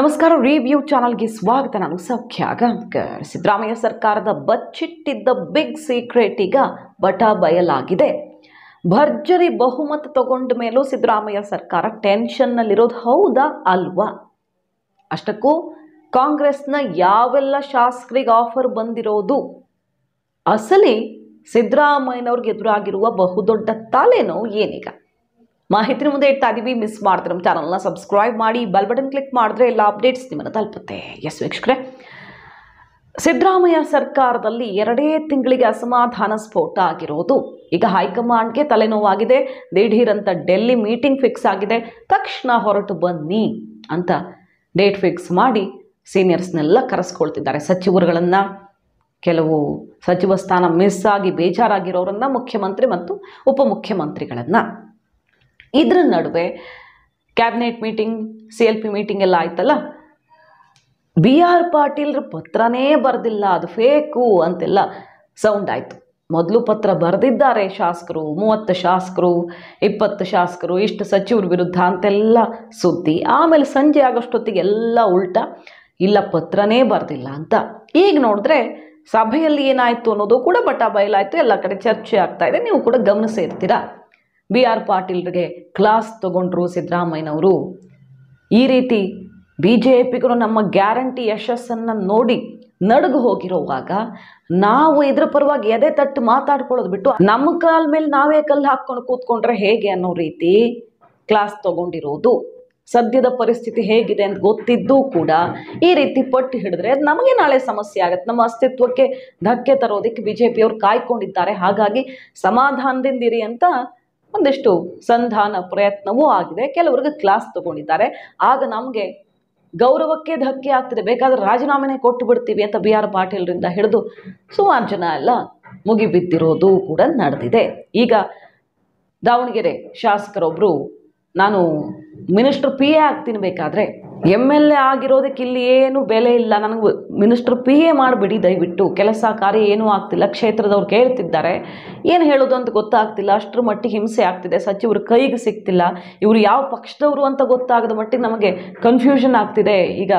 ನಮಸ್ಕಾರ ರಿವ್ಯೂ ಚಾನಲ್ಗೆ ಸ್ವಾಗತ ನಾನು ಸೌಖ್ಯ ಗಂಕರ್ ಸಿದ್ದರಾಮಯ್ಯ ಸರ್ಕಾರದ ಬಚ್ಚಿಟ್ಟಿದ್ದ ಬಿಗ್ ಸೀಕ್ರೆಟ್ ಈಗ ಬಟ ಬಯಲಾಗಿದೆ ಭರ್ಜರಿ ಬಹುಮತ ತಗೊಂಡ ಮೇಲೂ ಸಿದ್ದರಾಮಯ್ಯ ಸರ್ಕಾರ ಟೆನ್ಷನ್ನಲ್ಲಿರೋದು ಹೌದಾ ಅಲ್ವಾ ಅಷ್ಟಕ್ಕೂ ಕಾಂಗ್ರೆಸ್ನ ಯಾವೆಲ್ಲ ಶಾಸಕರಿಗೆ ಆಫರ್ ಬಂದಿರೋದು ಅಸಲಿ ಸಿದ್ದರಾಮಯ್ಯನವ್ರಿಗೆ ಎದುರಾಗಿರುವ ಬಹುದೊಡ್ಡ ತಲೆನೋ ಏನೀಗ ಮಾಹಿತಿ ಮುಂದೆ ಇಡ್ತಾ ಇದ್ದೀವಿ ಮಿಸ್ ಮಾಡಿದ್ರೆ ನಮ್ಮ ಚಾನಲ್ನ ಸಬ್ಸ್ಕ್ರೈಬ್ ಮಾಡಿ ಬೆಲ್ ಬಟನ್ ಕ್ಲಿಕ್ ಮಾಡಿದ್ರೆ ಎಲ್ಲ ಅಪ್ಡೇಟ್ಸ್ ನಿಮ್ಮನ್ನು ತಲುಪುತ್ತೆ ಎಸ್ ವೀಕ್ಷಕರೇ ಸಿದ್ದರಾಮಯ್ಯ ಸರ್ಕಾರದಲ್ಲಿ ಎರಡೇ ತಿಂಗಳಿಗೆ ಅಸಮಾಧಾನ ಸ್ಫೋಟ ಆಗಿರೋದು ಈಗ ಹೈಕಮಾಂಡ್ಗೆ ತಲೆನೋವಾಗಿದೆ ದಿಢೀರಂತ ಡೆಲ್ಲಿ ಮೀಟಿಂಗ್ ಫಿಕ್ಸ್ ಆಗಿದೆ ತಕ್ಷಣ ಹೊರಟು ಬನ್ನಿ ಅಂತ ಡೇಟ್ ಫಿಕ್ಸ್ ಮಾಡಿ ಸೀನಿಯರ್ಸ್ನೆಲ್ಲ ಕರೆಸ್ಕೊಳ್ತಿದ್ದಾರೆ ಸಚಿವರುಗಳನ್ನು ಕೆಲವು ಸಚಿವ ಸ್ಥಾನ ಮಿಸ್ ಆಗಿ ಬೇಜಾರಾಗಿರೋರನ್ನು ಮುಖ್ಯಮಂತ್ರಿ ಮತ್ತು ಉಪಮುಖ್ಯಮಂತ್ರಿಗಳನ್ನು ಇದ್ರ ನಡುವೆ cabinet meeting C L P meeting ಎಲ್ಲ ಆಯ್ತಲ್ಲ ಬಿ ಆರ್ ಪಾಟೀಲ್ರ ಪತ್ರನೇ ಬರೆದಿಲ್ಲ ಅದು ಫೇಕು ಅಂತೆಲ್ಲ ಸೌಂಡ್ ಆಯಿತು ಮೊದಲು ಪತ್ರ ಬರೆದಿದ್ದಾರೆ ಶಾಸಕರು ಮೂವತ್ತು ಶಾಸಕರು ಇಪ್ಪತ್ತು ಶಾಸಕರು ಇಷ್ಟು ಸಚಿವರ ವಿರುದ್ಧ ಅಂತೆಲ್ಲ ಸುದ್ದಿ ಆಮೇಲೆ ಸಂಜೆ ಆಗೋಷ್ಟೊತ್ತಿಗೆ ಎಲ್ಲ ಉಲ್ಟಾ ಇಲ್ಲ ಪತ್ರನೇ ಬರೆದಿಲ್ಲ ಅಂತ ಈಗ ನೋಡಿದ್ರೆ ಸಭೆಯಲ್ಲಿ ಏನಾಯಿತು ಅನ್ನೋದು ಕೂಡ ಬಟಾ ಬಯಲಾಯಿತು ಎಲ್ಲ ಕಡೆ ಚರ್ಚೆ ಆಗ್ತಾ ಇದೆ ನೀವು ಕೂಡ ಗಮನಿಸಿರ್ತೀರಾ ಬಿ ಆರ್ ಪಾಟೀಲ್ರಿಗೆ ಕ್ಲಾಸ್ ತಗೊಂಡ್ರು ಸಿದ್ದರಾಮಯ್ಯನವರು ಈ ರೀತಿ ಬಿ ಜೆ ಪಿಗಳು ನಮ್ಮ ಗ್ಯಾರಂಟಿ ಯಶಸ್ಸನ್ನು ನೋಡಿ ನಡುಗು ಹೋಗಿರುವಾಗ ನಾವು ಇದ್ರ ಪರವಾಗಿ ಎದೆ ತಟ್ಟು ಮಾತಾಡ್ಕೊಳ್ಳೋದು ಬಿಟ್ಟು ನಮ್ಮ ಕಾಲ ಮೇಲೆ ನಾವೇ ಕಲ್ಲು ಹಾಕ್ಕೊಂಡು ಕೂತ್ಕೊಂಡ್ರೆ ಹೇಗೆ ಅನ್ನೋ ರೀತಿ ಕ್ಲಾಸ್ ತಗೊಂಡಿರೋದು ಸದ್ಯದ ಪರಿಸ್ಥಿತಿ ಹೇಗಿದೆ ಅಂತ ಗೊತ್ತಿದ್ದೂ ಕೂಡ ಈ ರೀತಿ ಪಟ್ಟು ಹಿಡಿದ್ರೆ ಅದು ನಮಗೆ ನಾಳೆ ಸಮಸ್ಯೆ ಆಗುತ್ತೆ ನಮ್ಮ ಅಸ್ತಿತ್ವಕ್ಕೆ ಧಕ್ಕೆ ತರೋದಕ್ಕೆ ಬಿ ಜೆ ಪಿಯವರು ಕಾಯ್ಕೊಂಡಿದ್ದಾರೆ ಹಾಗಾಗಿ ಸಮಾಧಾನದಿಂದಿರಿ ಅಂತ ಒಂದಿಷ್ಟು ಸಂಧಾನ ಪ್ರಯತ್ನವೂ ಆಗಿದೆ ಕೆಲವರಿಗೆ ಕ್ಲಾಸ್ ತಗೊಂಡಿದ್ದಾರೆ ಆಗ ನಮಗೆ ಗೌರವಕ್ಕೆ ಧಕ್ಕೆ ಆಗ್ತಿದೆ ಬೇಕಾದರೆ ರಾಜೀನಾಮೆನೇ ಕೊಟ್ಟು ಬಿಡ್ತೀವಿ ಅಂತ ಬಿ ಆರ್ ಪಾಟೀಲ್ರಿಂದ ಹಿಡಿದು ಸುಮಾರು ಜನ ಎಲ್ಲ ಮುಗಿಬಿದ್ದಿರೋದು ಕೂಡ ನಡೆದಿದೆ ಈಗ ದಾವಣಗೆರೆ ಶಾಸಕರೊಬ್ಬರು ನಾನು ಮಿನಿಸ್ಟ್ರು ಪಿ ಎ ಆಗ್ತೀನಿ ಬೇಕಾದರೆ ಎಮ್ ಎಲ್ ಎ ಆಗಿರೋದಕ್ಕೆ ಇಲ್ಲಿ ಏನು ಬೆಲೆ ಇಲ್ಲ ನನಗೆ ಮಿನಿಸ್ಟ್ರ್ ಪಿ ಎ ಮಾಡಿಬಿಡಿ ದಯವಿಟ್ಟು ಕೆಲಸ ಕಾರ್ಯ ಏನೂ ಆಗ್ತಿಲ್ಲ ಕ್ಷೇತ್ರದವ್ರು ಕೇಳ್ತಿದ್ದಾರೆ ಏನು ಹೇಳೋದು ಅಂತ ಗೊತ್ತಾಗ್ತಿಲ್ಲ ಅಷ್ಟರ ಮಟ್ಟಿಗೆ ಹಿಂಸೆ ಆಗ್ತಿದೆ ಸಚಿವರು ಕೈಗೆ ಸಿಗ್ತಿಲ್ಲ ಇವರು ಯಾವ ಪಕ್ಷದವರು ಅಂತ ಗೊತ್ತಾಗದ ಮಟ್ಟಿಗೆ ನಮಗೆ ಕನ್ಫ್ಯೂಷನ್ ಆಗ್ತಿದೆ ಈಗ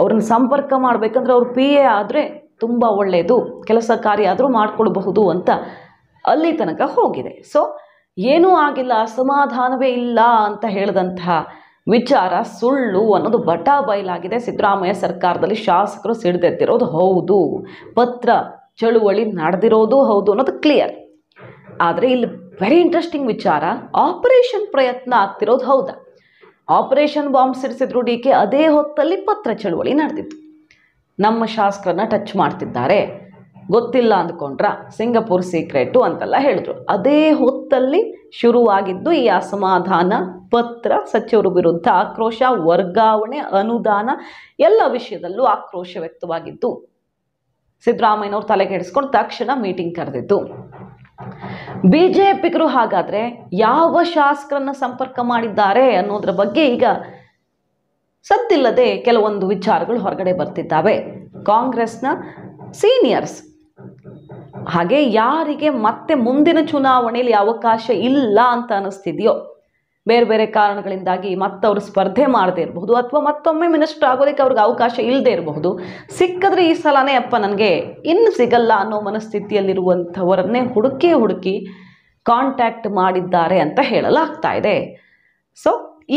ಅವ್ರನ್ನ ಸಂಪರ್ಕ ಮಾಡಬೇಕಂದ್ರೆ ಅವ್ರು ಪಿ ಎ ಆದರೆ ತುಂಬ ಒಳ್ಳೆಯದು ಕೆಲಸ ಕಾರ್ಯ ಆದರೂ ಮಾಡಿಕೊಳ್ಬಹುದು ಅಂತ ಅಲ್ಲಿ ತನಕ ಹೋಗಿದೆ ಸೊ ಏನೂ ಆಗಿಲ್ಲ ಅಸಮಾಧಾನವೇ ಇಲ್ಲ ಅಂತ ಹೇಳಿದಂತಹ ವಿಚಾರ ಸುಳ್ಳು ಅನ್ನೋದು ಬಟಾ ಬಯಲಾಗಿದೆ ಸಿದ್ದರಾಮಯ್ಯ ಸರ್ಕಾರದಲ್ಲಿ ಶಾಸಕರು ಸಿಡಿದೆದ್ದಿರೋದು ಹೌದು ಪತ್ರ ಚಳುವಳಿ ನಡೆದಿರೋದು ಹೌದು ಅನ್ನೋದು ಕ್ಲಿಯರ್ ಆದರೆ ಇಲ್ಲಿ ವೆರಿ ಇಂಟ್ರೆಸ್ಟಿಂಗ್ ವಿಚಾರ ಆಪರೇಷನ್ ಪ್ರಯತ್ನ ಆಗ್ತಿರೋದು ಹೌದಾ ಆಪರೇಷನ್ ಬಾಂಬ್ ಸಿಡಿಸಿದ್ರು ಡಿ ಕೆ ಅದೇ ಹೊತ್ತಲ್ಲಿ ಪತ್ರ ಚಳುವಳಿ ನಡೆದಿತ್ತು ನಮ್ಮ ಶಾಸಕರನ್ನ ಟಚ್ ಮಾಡ್ತಿದ್ದಾರೆ ಗೊತ್ತಿಲ್ಲ ಅಂದ್ಕೊಂಡ್ರ ಸಿಂಗಪುರ್ ಸೀಕ್ರೆಟು ಅಂತೆಲ್ಲ ಹೇಳಿದ್ರು ಅದೇ ಹೊತ್ತಲ್ಲಿ ಶುರುವಾಗಿದ್ದು ಈ ಅಸಮಾಧಾನ ಪತ್ರ ಸಚಿವರ ವಿರುದ್ಧ ಆಕ್ರೋಶ ವರ್ಗಾವಣೆ ಅನುದಾನ ಎಲ್ಲ ವಿಷಯದಲ್ಲೂ ಆಕ್ರೋಶ ವ್ಯಕ್ತವಾಗಿದ್ದು ಸಿದ್ದರಾಮಯ್ಯನವ್ರು ಕೆಡಿಸ್ಕೊಂಡು ತಕ್ಷಣ ಮೀಟಿಂಗ್ ಕರೆದಿದ್ದು ಬಿ ಜೆ ಪಿಗರು ಹಾಗಾದರೆ ಯಾವ ಶಾಸಕರನ್ನ ಸಂಪರ್ಕ ಮಾಡಿದ್ದಾರೆ ಅನ್ನೋದ್ರ ಬಗ್ಗೆ ಈಗ ಸತ್ತಿಲ್ಲದೆ ಕೆಲವೊಂದು ವಿಚಾರಗಳು ಹೊರಗಡೆ ಬರ್ತಿದ್ದಾವೆ ಕಾಂಗ್ರೆಸ್ನ ಸೀನಿಯರ್ಸ್ ಹಾಗೆ ಯಾರಿಗೆ ಮತ್ತೆ ಮುಂದಿನ ಚುನಾವಣೆಯಲ್ಲಿ ಅವಕಾಶ ಇಲ್ಲ ಅಂತ ಅನ್ನಿಸ್ತಿದೆಯೋ ಬೇರೆ ಬೇರೆ ಕಾರಣಗಳಿಂದಾಗಿ ಮತ್ತವರು ಸ್ಪರ್ಧೆ ಮಾಡದೇ ಇರಬಹುದು ಅಥವಾ ಮತ್ತೊಮ್ಮೆ ಮಿನಿಸ್ಟರ್ ಆಗೋದಕ್ಕೆ ಅವ್ರಿಗೆ ಅವಕಾಶ ಇಲ್ಲದೇ ಇರಬಹುದು ಸಿಕ್ಕಿದ್ರೆ ಈ ಸಲನೇ ಅಪ್ಪ ನನಗೆ ಇನ್ನು ಸಿಗಲ್ಲ ಅನ್ನೋ ಮನಸ್ಥಿತಿಯಲ್ಲಿರುವಂಥವರನ್ನೇ ಹುಡುಕಿ ಹುಡುಕಿ ಕಾಂಟ್ಯಾಕ್ಟ್ ಮಾಡಿದ್ದಾರೆ ಅಂತ ಹೇಳಲಾಗ್ತಾ ಇದೆ ಸೊ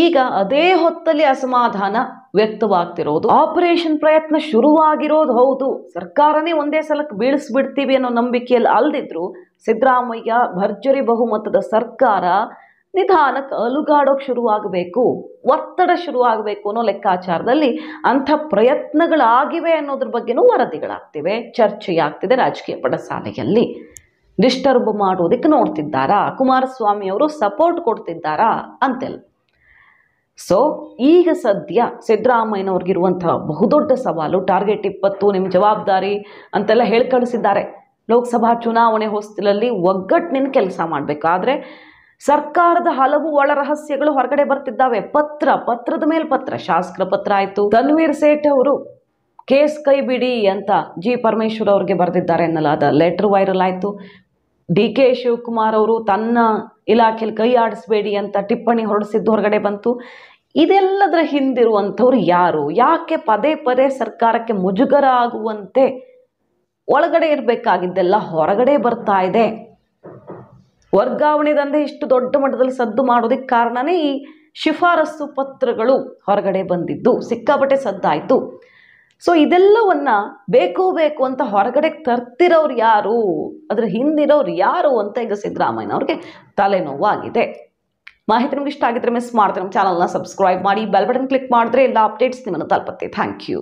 ಈಗ ಅದೇ ಹೊತ್ತಲ್ಲಿ ಅಸಮಾಧಾನ ವ್ಯಕ್ತವಾಗ್ತಿರೋದು ಆಪರೇಷನ್ ಪ್ರಯತ್ನ ಶುರುವಾಗಿರೋದು ಹೌದು ಸರ್ಕಾರನೇ ಒಂದೇ ಸಲಕ್ಕೆ ಬೀಳಿಸ್ಬಿಡ್ತೀವಿ ಅನ್ನೋ ನಂಬಿಕೆಯಲ್ಲಿ ಅಲ್ದಿದ್ರು ಸಿದ್ದರಾಮಯ್ಯ ಭರ್ಜರಿ ಬಹುಮತದ ಸರ್ಕಾರ ನಿಧಾನಕ್ಕೆ ಅಲುಗಾಡೋಕೆ ಶುರುವಾಗಬೇಕು ಒತ್ತಡ ಶುರುವಾಗಬೇಕು ಅನ್ನೋ ಲೆಕ್ಕಾಚಾರದಲ್ಲಿ ಅಂಥ ಪ್ರಯತ್ನಗಳಾಗಿವೆ ಅನ್ನೋದ್ರ ಬಗ್ಗೆನೂ ವರದಿಗಳಾಗ್ತಿವೆ ಚರ್ಚೆಯಾಗ್ತಿದೆ ರಾಜಕೀಯ ಪಡಸಾಲೆಯಲ್ಲಿ ಡಿಸ್ಟರ್ಬ್ ಮಾಡೋದಕ್ಕೆ ನೋಡ್ತಿದ್ದಾರಾ ಕುಮಾರಸ್ವಾಮಿ ಅವರು ಸಪೋರ್ಟ್ ಕೊಡ್ತಿದ್ದಾರಾ ಅಂತೆಲ್ಲ ಸೊ ಈಗ ಸದ್ಯ ಸಿದ್ದರಾಮಯ್ಯನವ್ರಿಗಿರುವಂತಹ ಬಹುದೊಡ್ಡ ಸವಾಲು ಟಾರ್ಗೆಟ್ ಇಪ್ಪತ್ತು ನಿಮ್ಮ ಜವಾಬ್ದಾರಿ ಅಂತೆಲ್ಲ ಹೇಳಿ ಕಳಿಸಿದ್ದಾರೆ ಲೋಕಸಭಾ ಚುನಾವಣೆ ಹೊಸ್ತಿಲಲ್ಲಿ ಒಗ್ಗಟ್ಟಿನ ಕೆಲಸ ಮಾಡಬೇಕಾದ್ರೆ ಸರ್ಕಾರದ ಹಲವು ಒಳ ರಹಸ್ಯಗಳು ಹೊರಗಡೆ ಬರ್ತಿದ್ದಾವೆ ಪತ್ರ ಪತ್ರದ ಮೇಲೆ ಪತ್ರ ಶಾಸಕರ ಪತ್ರ ಆಯಿತು ತನ್ವೀರ್ ಸೇಠ್ ಅವರು ಕೇಸ್ ಕೈ ಬಿಡಿ ಅಂತ ಜಿ ಪರಮೇಶ್ವರ್ ಅವ್ರಿಗೆ ಬರೆದಿದ್ದಾರೆ ಎನ್ನಲಾದ ಲೆಟ್ರ್ ವೈರಲ್ ಆಯಿತು ಡಿ ಕೆ ಶಿವಕುಮಾರ್ ಅವರು ತನ್ನ ಇಲಾಖೆಯಲ್ಲಿ ಕೈ ಆಡಿಸಬೇಡಿ ಅಂತ ಟಿಪ್ಪಣಿ ಹೊರಡಿಸಿದ್ದು ಹೊರಗಡೆ ಬಂತು ಇದೆಲ್ಲದರ ಹಿಂದಿರುವಂಥವ್ರು ಯಾರು ಯಾಕೆ ಪದೇ ಪದೇ ಸರ್ಕಾರಕ್ಕೆ ಮುಜುಗರ ಆಗುವಂತೆ ಒಳಗಡೆ ಇರಬೇಕಾಗಿದ್ದೆಲ್ಲ ಹೊರಗಡೆ ಬರ್ತಾ ಇದೆ ವರ್ಗಾವಣೆ ದಂಧೆ ಇಷ್ಟು ದೊಡ್ಡ ಮಟ್ಟದಲ್ಲಿ ಸದ್ದು ಮಾಡೋದಕ್ಕೆ ಕಾರಣನೇ ಈ ಶಿಫಾರಸು ಪತ್ರಗಳು ಹೊರಗಡೆ ಬಂದಿದ್ದು ಸಿಕ್ಕಾಪಟ್ಟೆ ಸದ್ದಾಯಿತು ಸೊ ಇದೆಲ್ಲವನ್ನ ಬೇಕು ಬೇಕು ಅಂತ ಹೊರಗಡೆ ತರ್ತಿರೋರು ಯಾರು ಅದರ ಹಿಂದಿರೋರು ಯಾರು ಅಂತ ಈಗ ಸಿದ್ದರಾಮಯ್ಯನವ್ರಿಗೆ ತಲೆನೋವು ಆಗಿದೆ ಮಾಹಿತಿ ನಿಮ್ಗೆ ಇಷ್ಟ ಆಗಿದ್ರೆ ಮಿಸ್ ಮಾಡ್ತೀನಿ ನಮ್ಮ ಚಾನಲ್ನ ಸಬ್ಸ್ಕ್ರೈಬ್ ಮಾಡಿ ಬೆಲ್ ಬಟನ್ ಕ್ಲಿಕ್ ಮಾಡಿದ್ರೆ ಎಲ್ಲ ಅಪ್ಡೇಟ್ಸ್ ನಿಮ್ಮನ್ನು ತಲುಪುತ್ತೆ ಥ್ಯಾಂಕ್ ಯು